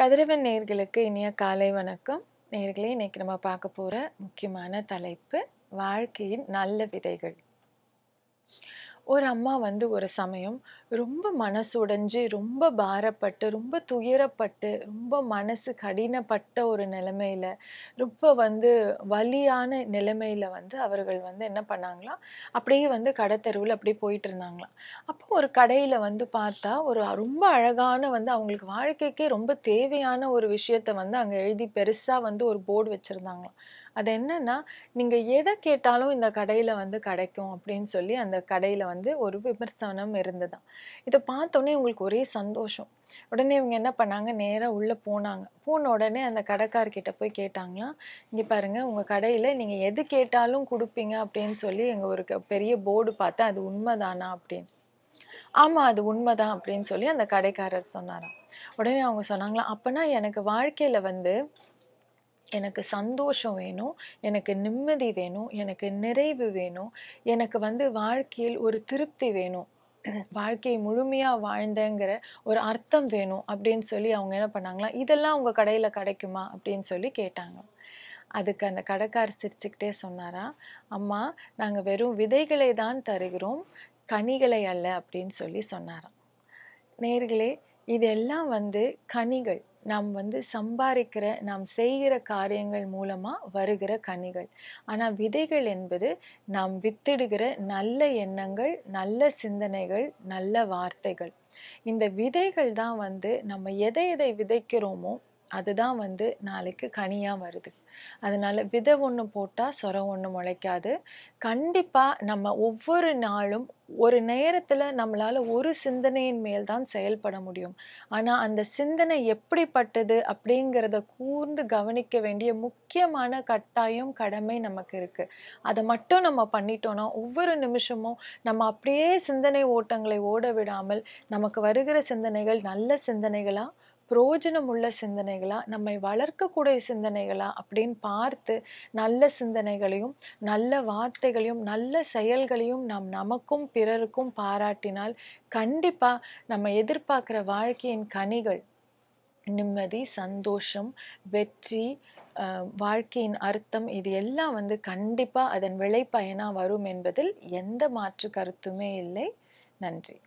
கதிரவன் நேர்களுக்கு இனிய காலை வணக்கம் நேர்களே இன்னைக்கு நம்ம பார்க்க போகிற முக்கியமான தலைப்பு வாழ்க்கையின் நல்ல விதைகள் ஒரு அம்மா வந்து ஒரு சமயம் ரொம்ப மனசுடைஞ்சு ரொம்ப பாரப்பட்டு ரொம்ப துயரப்பட்டு ரொம்ப மனசு கடினப்பட்ட ஒரு நிலைமையில் ரொம்ப வந்து வலியான நிலைமையில் வந்து அவர்கள் வந்து என்ன பண்ணாங்களாம் அப்படியே வந்து கடைத்தருவில் அப்படியே போயிட்டு இருந்தாங்களாம் அப்போ ஒரு கடையில் வந்து பார்த்தா ஒரு ரொம்ப அழகான வந்து அவங்களுக்கு வாழ்க்கைக்கே ரொம்ப தேவையான ஒரு விஷயத்த வந்து அங்கே எழுதி பெருசாக வந்து ஒரு போர்டு வச்சுருந்தாங்களாம் அது என்னன்னா நீங்கள் எதை கேட்டாலும் இந்த கடையில் வந்து கிடைக்கும் அப்படின்னு சொல்லி அந்த கடையில் வந்து ஒரு விமர்சனம் இருந்ததான் இதை பார்த்தோன்னே உங்களுக்கு ஒரே சந்தோஷம் உடனே இவங்க என்ன பண்ணாங்க நேராக உள்ளே போனாங்க போன உடனே அந்த கடைக்கார்கிட்ட போய் கேட்டாங்களாம் இங்கே பாருங்கள் உங்கள் கடையில் நீங்கள் எது கேட்டாலும் கொடுப்பீங்க அப்படின்னு சொல்லி எங்கள் ஒரு பெரிய போர்டு பார்த்தா அது உண்மைதானா அப்படின்னு ஆமாம் அது உண்மைதான் அப்படின்னு சொல்லி அந்த கடைக்காரர் சொன்னாராம் உடனே அவங்க சொன்னாங்களாம் அப்போனா எனக்கு வாழ்க்கையில் வந்து எனக்கு சந்தோஷம் வேணும் எனக்கு நிம்மதி வேணும் எனக்கு நிறைவு வேணும் எனக்கு வந்து வாழ்க்கையில் ஒரு திருப்தி வேணும் வாழ்க்கையை முழுமையாக வாழ்ந்தேங்கிற ஒரு அர்த்தம் வேணும் அப்படின்னு சொல்லி அவங்க என்ன பண்ணாங்களா இதெல்லாம் உங்கள் கடையில் கிடைக்குமா அப்படின்னு சொல்லி கேட்டாங்க அதுக்கு அந்த கடைக்கார் சிரிச்சுக்கிட்டே சொன்னாரா அம்மா நாங்கள் வெறும் விதைகளை தான் தருகிறோம் கனிகளை அல்ல அப்படின்னு சொல்லி சொன்னாராம் நேர்களே இதெல்லாம் வந்து கனிகள் நாம் வந்து சம்பாதிக்கிற நாம் செய்கிற காரியங்கள் மூலமாக வருகிற கனிகள் ஆனால் விதைகள் என்பது நாம் வித்திடுகிற நல்ல எண்ணங்கள் நல்ல சிந்தனைகள் நல்ல வார்த்தைகள் இந்த விதைகள் தான் வந்து நம்ம எதை எதை விதைக்கிறோமோ அதுதான் வந்து நாளைக்கு கனியாக வருது அதனால் விதை ஒன்று போட்டால் சொர ஒன்று முளைக்காது கண்டிப்பாக நம்ம ஒவ்வொரு நாளும் ஒரு நேரத்தில் நம்மளால் ஒரு சிந்தனையின் மேல் தான் செயல்பட முடியும் ஆனால் அந்த சிந்தனை எப்படிப்பட்டது அப்படிங்கிறத கூர்ந்து கவனிக்க வேண்டிய முக்கியமான கட்டாயம் கடமை நமக்கு இருக்குது அதை மட்டும் நம்ம பண்ணிட்டோன்னா ஒவ்வொரு நிமிஷமும் நம்ம அப்படியே சிந்தனை ஓட்டங்களை ஓட விடாமல் நமக்கு வருகிற சிந்தனைகள் நல்ல சிந்தனைகளாக புரோஜனம் உள்ள சிந்தனைகளா நம்மை வளர்க்கக்கூடிய சிந்தனைகளா அப்படின்னு பார்த்து நல்ல சிந்தனைகளையும் நல்ல வார்த்தைகளையும் நல்ல செயல்களையும் நாம் நமக்கும் பிறருக்கும் பாராட்டினால் கண்டிப்பாக நம்ம எதிர்பார்க்குற வாழ்க்கையின் கனிகள் நிம்மதி சந்தோஷம் வெற்றி வாழ்க்கையின் அர்த்தம் இது எல்லாம் வந்து கண்டிப்பாக அதன் விளைப்பயனாக வரும் என்பதில் எந்த மாற்று கருத்துமே இல்லை நன்றி